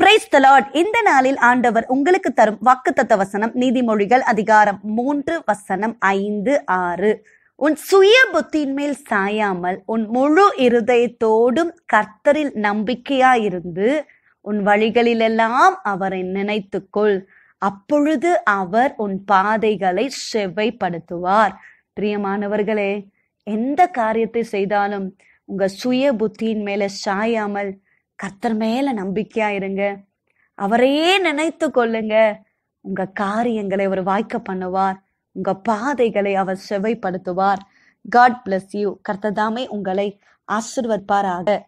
praise the Lord இந்த நாளில் ஆண்டவர் உங்களுக்கு தரும் வாக்குத்தத்த வசனம் நீதிமொழிகள் அதிகாரம் மூன்று வசனம் ஐந்து ஆறு உன் சுய புத்தியின் மேல் சாயாமல் உன் முழு இருதயத்தோடும் கர்த்தரில் நம்பிக்கையாயிருந்து உன் வழிகளிலெல்லாம் அவரை நினைத்துக்கொள் அப்பொழுது அவர் உன் பாதைகளை செவ்வைப்படுத்துவார் பிரியமானவர்களே எந்த காரியத்தை செய்தாலும் உங்க சுய புத்தியின் மேல சாயாமல் கர்த்தர் மேல நம்பிக்கையா இருங்க அவரையே நினைத்து கொள்ளுங்க உங்க காரியங்களை அவர் வாய்க்க பண்ணுவார் உங்க பாதைகளை அவர் செவைப்படுத்துவார் காட் பிளஸ் யூ கர்த்ததாமே உங்களை ஆசிர்வதிப்பாராக